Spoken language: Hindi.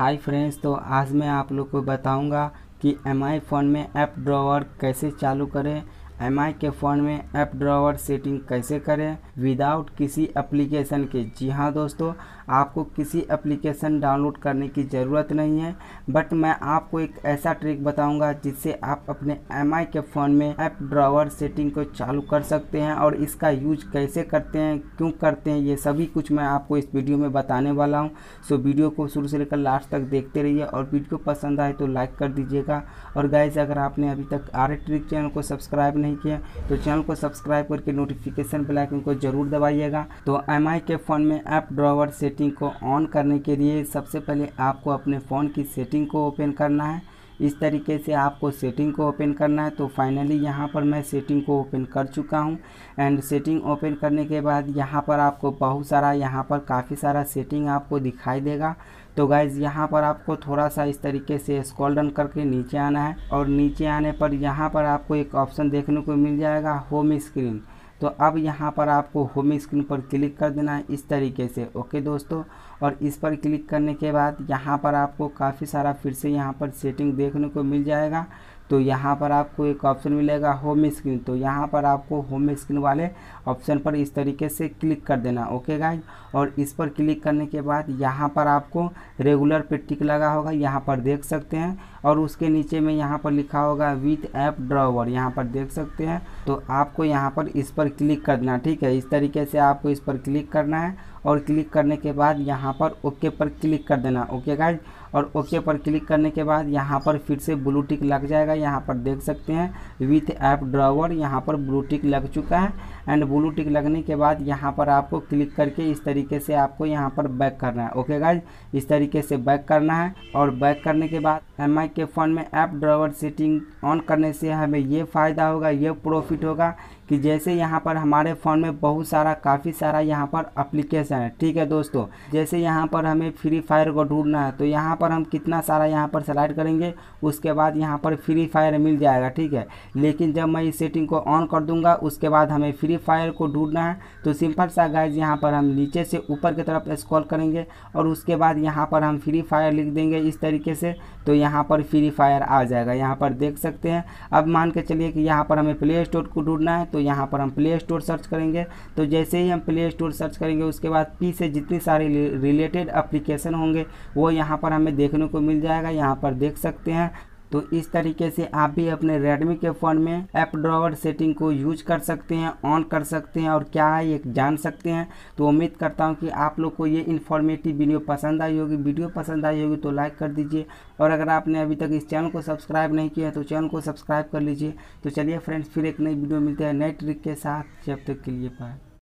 हाय फ्रेंड्स तो आज मैं आप लोग को बताऊंगा कि एम आई फ़ोन में ऐप ड्रॉवर कैसे चालू करें एम के फ़ोन में ऐप ड्रावर सेटिंग कैसे करें विदाउट किसी एप्लीकेशन के जी हाँ दोस्तों आपको किसी एप्लीकेशन डाउनलोड करने की ज़रूरत नहीं है बट मैं आपको एक ऐसा ट्रिक बताऊंगा जिससे आप अपने एम के फ़ोन में ऐप ड्रावर सेटिंग को चालू कर सकते हैं और इसका यूज कैसे करते हैं क्यों करते हैं ये सभी कुछ मैं आपको इस वीडियो में बताने वाला हूँ सो वीडियो को शुरू से लेकर लास्ट तक देखते रहिए और वीडियो पसंद आए तो लाइक कर दीजिएगा और गाइज अगर आपने अभी तक आर ट्रिक चैनल को सब्सक्राइब नहीं नहीं किया तो चैनल को सब्सक्राइब करके नोटिफिकेशन बेल आइकन को जरूर दबाइएगा तो एम के फ़ोन में ऐप ड्रॉवर सेटिंग को ऑन करने के लिए सबसे पहले आपको अपने फ़ोन की सेटिंग को ओपन करना है इस तरीके से आपको सेटिंग को ओपन करना है तो फाइनली यहाँ पर मैं सेटिंग को ओपन कर चुका हूँ एंड सेटिंग ओपन करने के बाद यहाँ पर आपको बहुत सारा यहाँ पर काफ़ी सारा सेटिंग आपको दिखाई देगा तो गाइज़ यहाँ पर आपको थोड़ा सा इस तरीके से स्कॉल डन करके नीचे आना है और नीचे आने पर यहाँ पर आपको एक ऑप्शन देखने को मिल जाएगा होम स्क्रीन तो अब यहाँ पर आपको होम स्क्रीन पर क्लिक कर देना है इस तरीके से ओके दोस्तों और इस पर क्लिक करने के बाद यहाँ पर आपको काफ़ी सारा फिर से यहाँ पर सेटिंग देखने को मिल जाएगा तो यहाँ पर आपको एक ऑप्शन मिलेगा होम स्क्रीन तो यहाँ पर आपको होम स्क्रीन वाले ऑप्शन पर इस तरीके से क्लिक कर देना ओके गाइज और इस पर क्लिक करने के बाद यहाँ पर आपको रेगुलर पे टिक लगा होगा यहाँ पर देख सकते हैं और उसके नीचे में यहाँ पर लिखा होगा विथ ऐप ड्रॉवर यहाँ पर देख सकते हैं तो आपको यहाँ पर इस पर क्लिक करना ठीक है इस तरीके से आपको इस पर क्लिक करना है और क्लिक करने के बाद यहाँ पर ओके पर क्लिक कर देना ओके गाइज और ओके पर क्लिक करने के बाद यहाँ पर फिर से ब्लू टिक लग जाएगा यहाँ पर देख सकते हैं विथ ऐप ड्रावर यहाँ पर ब्लू टिक लग चुका है एंड ब्लू टिक लगने के बाद यहाँ पर आपको क्लिक करके इस तरीके से आपको यहाँ पर बैक करना है ओके गाइज इस तरीके से बैक करना है और बैक करने के बाद एम के फ़ोन में ऐप ड्रावर सेटिंग ऑन करने से हमें ये फ़ायदा होगा ये प्रॉफिट होगा कि जैसे यहाँ पर हमारे फ़ोन में बहुत सारा काफ़ी सारा यहाँ पर अप्लीकेशन है ठीक है दोस्तों जैसे यहाँ पर हमें फ्री फायर को ढूंढना है तो यहाँ पर हम कितना सारा यहाँ पर सेलेक्ट करेंगे उसके बाद यहाँ पर फ्री फायर मिल जाएगा ठीक है लेकिन जब मैं इस सेटिंग को ऑन कर दूंगा उसके बाद हमें फ्री फायर को ढूंढना है तो सिंपल सा गाइज यहाँ पर हम नीचे से ऊपर की तरफ स्क्रॉल करेंगे और उसके बाद यहाँ पर हम फ्री फायर लिख देंगे इस तरीके से तो यहाँ पर फ्री फायर आ जाएगा यहाँ पर देख सकते हैं अब मान के चलिए कि यहाँ पर हमें प्ले स्टोर को ढूंढना है तो तो यहाँ पर हम प्ले स्टोर सर्च करेंगे तो जैसे ही हम प्ले स्टोर सर्च करेंगे उसके बाद पी से जितने सारी रिलेटेड अप्लीकेशन होंगे वो यहाँ पर हमें देखने को मिल जाएगा यहाँ पर देख सकते हैं तो इस तरीके से आप भी अपने रेडमी के फ़ोन में ऐप ड्रॉवर सेटिंग को यूज कर सकते हैं ऑन कर सकते हैं और क्या है ये जान सकते हैं तो उम्मीद करता हूँ कि आप लोग को ये इन्फॉर्मेटिव वीडियो पसंद आई होगी वीडियो पसंद आई होगी तो लाइक कर दीजिए और अगर आपने अभी तक इस चैनल को सब्सक्राइब नहीं किया है तो चैनल को सब्सक्राइब कर लीजिए तो चलिए फ्रेंड्स फिर एक नई वीडियो मिलते हैं नए ट्रिक के साथ जब तक के लिए पाए